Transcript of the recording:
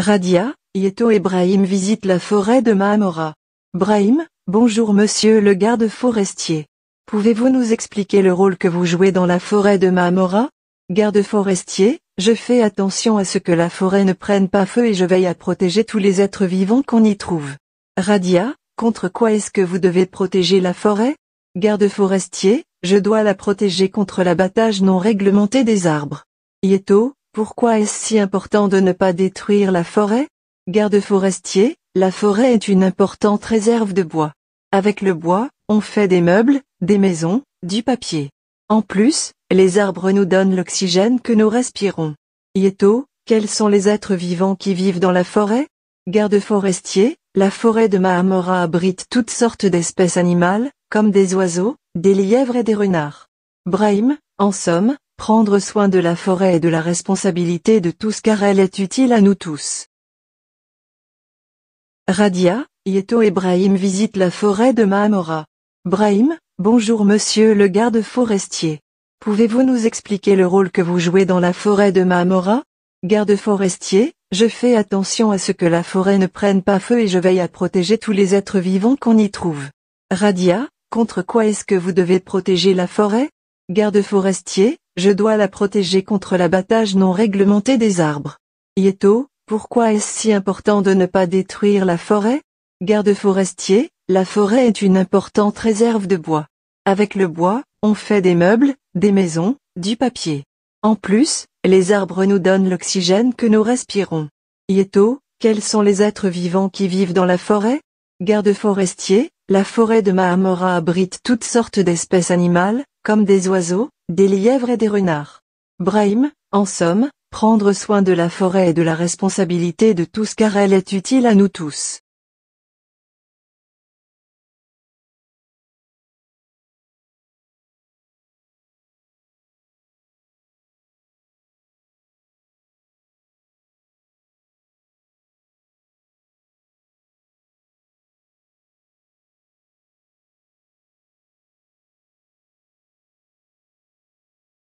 Radia, Yeto et Brahim visitent la forêt de Mahamora. Brahim, bonjour monsieur le garde forestier. Pouvez-vous nous expliquer le rôle que vous jouez dans la forêt de Mahamora Garde forestier, je fais attention à ce que la forêt ne prenne pas feu et je veille à protéger tous les êtres vivants qu'on y trouve. Radia, contre quoi est-ce que vous devez protéger la forêt Garde forestier, je dois la protéger contre l'abattage non réglementé des arbres. Yeto, pourquoi est-ce si important de ne pas détruire la forêt Garde forestier, la forêt est une importante réserve de bois. Avec le bois, on fait des meubles, des maisons, du papier. En plus, les arbres nous donnent l'oxygène que nous respirons. Yeto, quels sont les êtres vivants qui vivent dans la forêt Garde forestier, la forêt de Mahamora abrite toutes sortes d'espèces animales, comme des oiseaux, des lièvres et des renards. Brahim, en somme, Prendre soin de la forêt et de la responsabilité de tous car elle est utile à nous tous. Radia, Yeto et Brahim visitent la forêt de Mahamora. Brahim, bonjour monsieur le garde forestier. Pouvez-vous nous expliquer le rôle que vous jouez dans la forêt de Mahamora Garde forestier, je fais attention à ce que la forêt ne prenne pas feu et je veille à protéger tous les êtres vivants qu'on y trouve. Radia, contre quoi est-ce que vous devez protéger la forêt Garde forestier, je dois la protéger contre l'abattage non réglementé des arbres. Yeto, pourquoi est-ce si important de ne pas détruire la forêt Garde forestier, la forêt est une importante réserve de bois. Avec le bois, on fait des meubles, des maisons, du papier. En plus, les arbres nous donnent l'oxygène que nous respirons. Yeto, quels sont les êtres vivants qui vivent dans la forêt Garde forestier, la forêt de Mahamora abrite toutes sortes d'espèces animales, comme des oiseaux, des lièvres et des renards. Brahim, en somme, prendre soin de la forêt et de la responsabilité de tous car elle est utile à nous tous.